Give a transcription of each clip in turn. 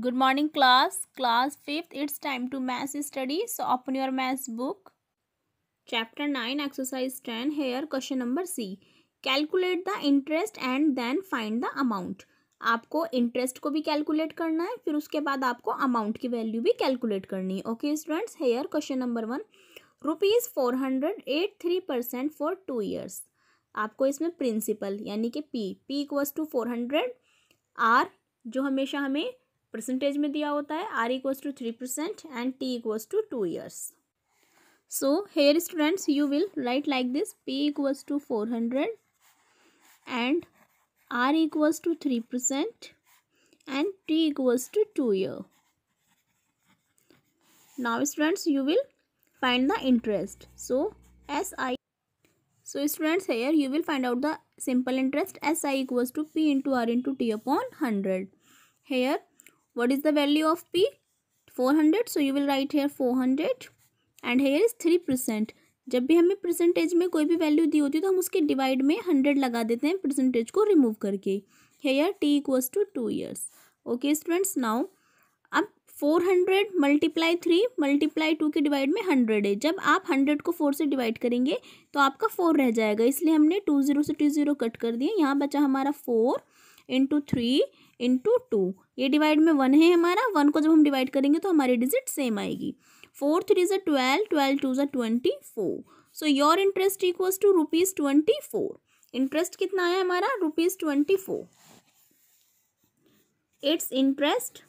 Good morning class class fifth it's time to math study so open your maths book chapter nine exercise ten here question number C calculate the interest and then find the amount आपको interest को भी calculate करना है फिर उसके बाद आपको amount की वैल्यू भी कैलकुलेट करनी है okay students here question number one rupees four hundred eight three percent for two years आपको इसमें प्रिंसिपल यानी कि P P equals to four hundred R जो हमेशा हमें Percentage में दिया होता है equals to three percent and T equals to two years. so here students you will write like this p equals to 400 and r equals to 3% and t equals to 2 year now students you will find the interest so si so students here you will find out the simple interest si equals to p into r into t upon 100 here what is the value of p 400 so you will write here 400 and here is 3% जब भी हमें percentage में कोई भी value दी होती है तो हम उसके डिवाइड में हंड्रेड लगा देते हैं परसेंटेज को रिमूव करके here T equals to two years okay students now अब four hundred multiply three multiply two के डिवाइड में हंड्रेड है जब आप हंड्रेड को फोर से डिवाइड करेंगे तो आपका फोर रह जाएगा इसलिए हमने टू ज़ीरो से टू ज़ीरो कट कर दिया यहाँ बचा हमारा four into three into two ये डिवाइड में वन है हमारा वन को जब हम डिवाइड करेंगे तो हमारी डिजिट सेम आएगी फोर थ्री ज़ा ट्वेल्व ट्वेल्व टू ज़ा twenty four so your interest equals to rupees twenty four interest कितना आया हमारा rupees twenty four it's interest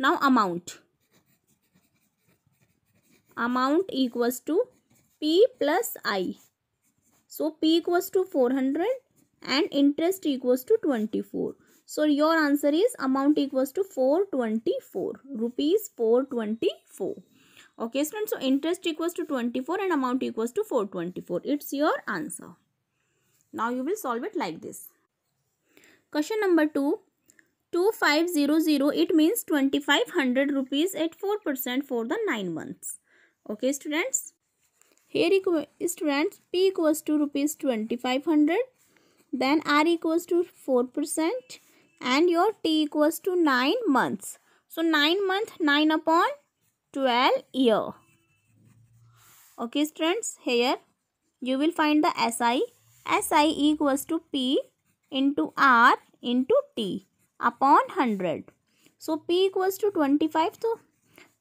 now amount amount equals to P plus I so P equals to four hundred and interest equals to 24. So your answer is amount equals to 424 rupees 424. Okay students, so interest equals to 24 and amount equals to 424. It's your answer. Now you will solve it like this. Question number 2. 2500 it means 2500 rupees at 4% for the 9 months. Okay students. Here students P equals to rupees 2500 then r equals to 4% and your t equals to 9 months. So 9 month 9 upon 12 year. Okay students here you will find the SI. SI equals to P into R into T upon 100. so, P equals to twenty five तो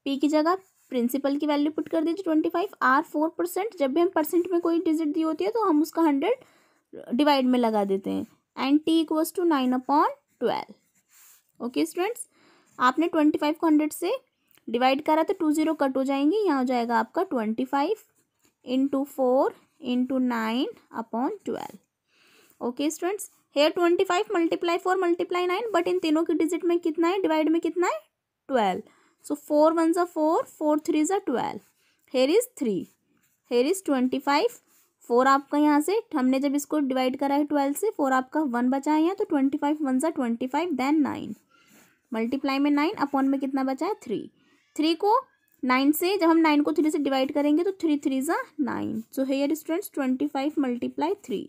P की जगह principal की value put कर दीजिए twenty five R four percent जब भी हम percent में कोई डिजिट दी होती है तो हम उसका हंड्रेड डिवाइड में लगा देते हैं and T equals to nine upon twelve okay students आपने ट्वेंटी फाइव को हंड्रेड से डिवाइड करा तो टू ज़ीरो कट हो जाएंगे यहाँ हो जाएगा आपका twenty five into four into nine upon twelve okay students here twenty five multiply four multiply nine but इन तीनों के डिजिट में कितना है डिवाइड में कितना है ट्वेल्व सो फोर वन ज़ा फोर फोर थ्री ज़ा twelve here is three here is twenty five four आपका यहाँ से हमने जब इसको डिवाइड करा है ट्वेल्व से फोर आपका वन बचा है यहाँ तो ट्वेंटी फाइव वन सा twenty five then nine multiply में नाइन अपॉन में कितना बचा है थ्री थ्री को नाइन से जब हम नाइन को थ्री से डिवाइड करेंगे तो थ्री थ्री ज़ा nine so here students twenty five multiply three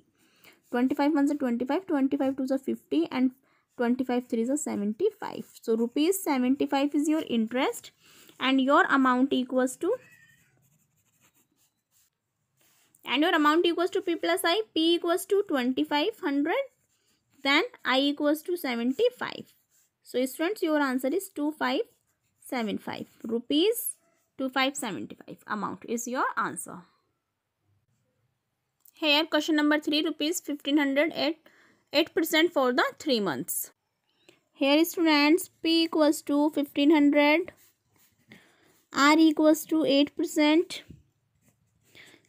twenty five one सा twenty five twenty five two ज़ा fifty and twenty five three ज़ा seventy five so rupees seventy five is your interest and your amount equals to and your amount equals to P plus I. P equals to 2500. Then I equals to 75. So students your answer is 2575. Rupees 2575 amount is your answer. Here question number 3 rupees 1500 at 8% for the 3 months. Here students P equals to 1500. R equals to 8%.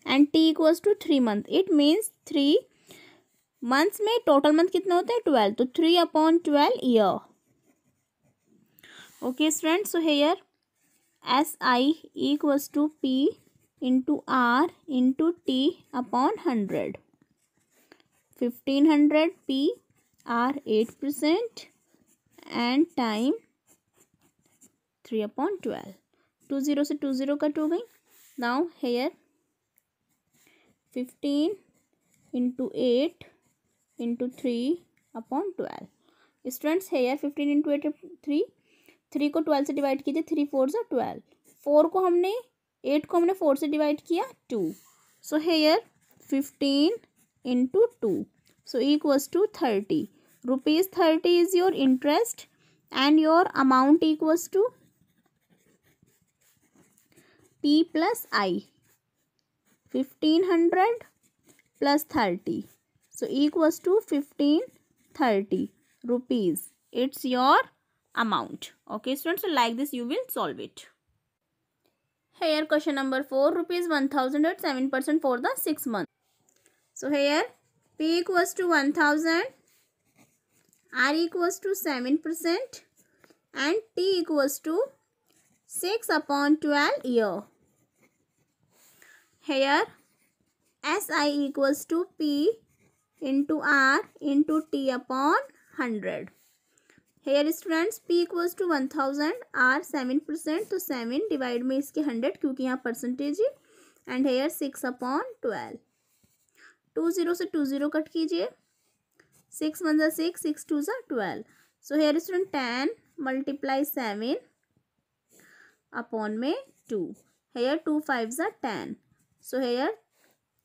And T equals to three month it means three months में total month कितने होता है twelve तो three upon twelve year okay student so here S I equals to P into R into T upon hundred fifteen hundred P R eight percent and time three upon twelve two zero से two zero cut हो गई now here fifteen into eight into three upon twelve students है यार fifteen into eight three three को twelve से divide कीजिए three four जो twelve four को हमने एट को हमने फोर से डिवाइड किया टू सो है यार fifteen into two so equals to thirty rupees thirty is your interest and your amount equals to T plus I 1500 plus 30 so equals to 1530 rupees it's your amount okay students so like this you will solve it here question number 4 rupees 1000 at 7% for the 6 month so here p equals to 1000 r equals to 7% and t equals to 6 upon 12 year here S I equals to P into R into T upon hundred here students P equals to one thousand R seven percent तो seven divide में इसके hundred क्योंकि यहाँ percentage है and here six upon twelve two zero से two zero cut कीजिए six one जै six six two जै twelve so here student ten multiply seven upon में टू हेयर टू फाइव जै ten So here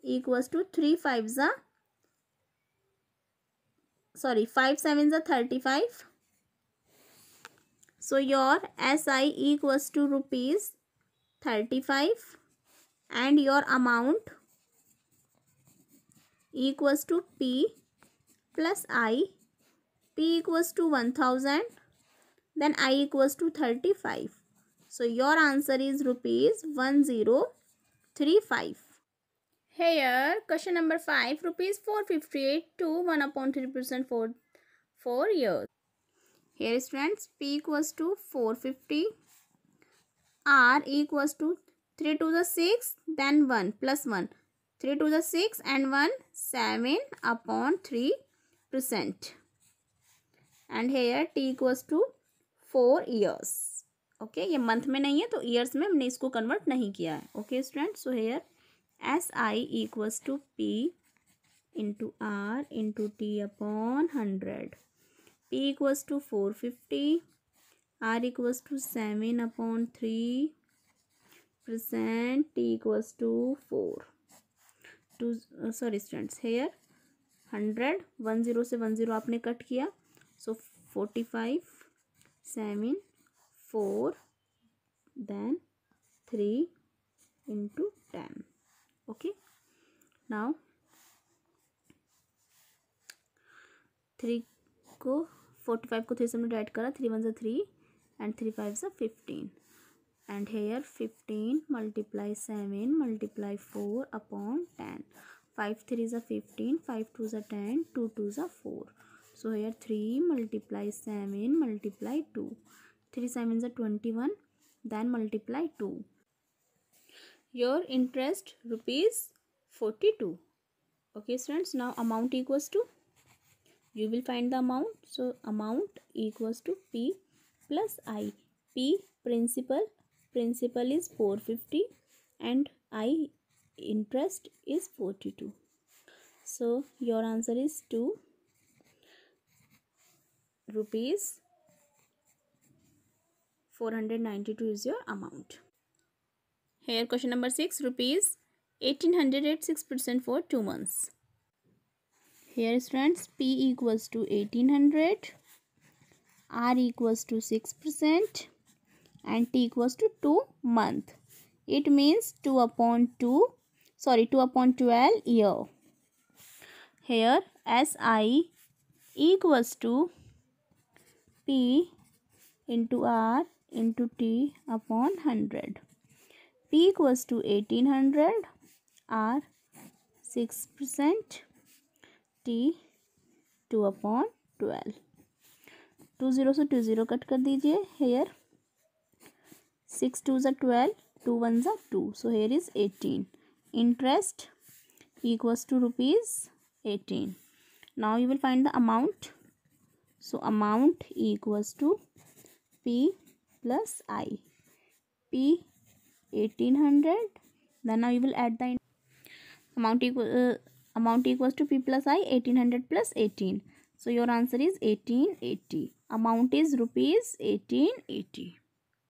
equals to 3 5s are sorry 5 7s are 35. So your SI equals to rupees 35 and your amount equals to P plus I P equals to 1000 then I equals to 35. So your answer is rupees 10 Three five. Here, question number 5, rupees 458 to 1 upon 3 percent for 4 years. Here is friends, P equals to 450, R equals to 3 to the 6, then 1 plus 1. 3 to the 6 and 1, 7 upon 3 percent. And here T equals to 4 years. Okay ये month में नहीं है तो years में हमने इसको convert नहीं किया है okay student so here S I equals to P into R into T upon hundred P equals to four fifty R equals to seven upon three percent T equals to four two sorry students here hundred one zero से one zero आपने cut किया so forty five seven four then three into ten okay now three को forty five को three से हमने divide करा three one ज़ा three and three five ज़ा fifteen and here fifteen multiply seven multiply four upon ten five three ज़ा fifteen five two ज़ा ten two two ज़ा four so here three multiply seven multiply two 3 7 is 21 then multiply 2 your interest rupees 42 okay students now amount equals to you will find the amount so amount equals to p plus i p principal principal is 450 and i interest is 42 so your answer is 2 rupees 492 is your amount. Here question number 6 rupees 1800 at 6% for 2 months. Here students P equals to 1800, R equals to 6% and T equals to 2 month. It means 2 upon 2 sorry 2 upon 12 year. Here SI equals to P into R into t upon 100. P equals to 1800 R 6% T 2 upon 12. 2 0 so 2 0 cut कर दीजिए 6 2 ज़ा 12 2 1 ज़ा 2 so here 18. Interest equals to rupees 18. Now you will find the amount. So amount equals to P plus i p 1800 then now we will add the amount equal uh, amount equals to p plus i 1800 plus 18 so your answer is 1880 amount is rupees 1880